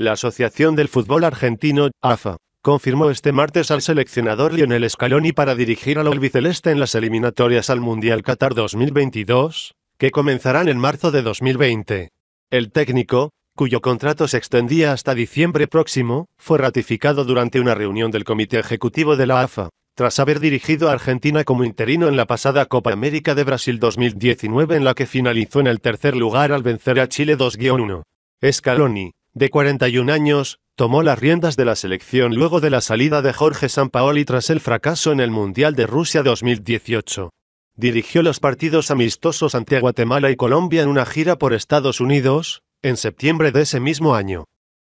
La Asociación del Fútbol Argentino, AFA, confirmó este martes al seleccionador Lionel Scaloni para dirigir al albiceleste en las eliminatorias al Mundial Qatar 2022, que comenzarán en marzo de 2020. El técnico, cuyo contrato se extendía hasta diciembre próximo, fue ratificado durante una reunión del Comité Ejecutivo de la AFA, tras haber dirigido a Argentina como interino en la pasada Copa América de Brasil 2019 en la que finalizó en el tercer lugar al vencer a Chile 2-1. Scaloni, de 41 años, tomó las riendas de la selección luego de la salida de Jorge Sampaoli tras el fracaso en el Mundial de Rusia 2018. Dirigió los partidos amistosos ante Guatemala y Colombia en una gira por Estados Unidos, en septiembre de ese mismo año.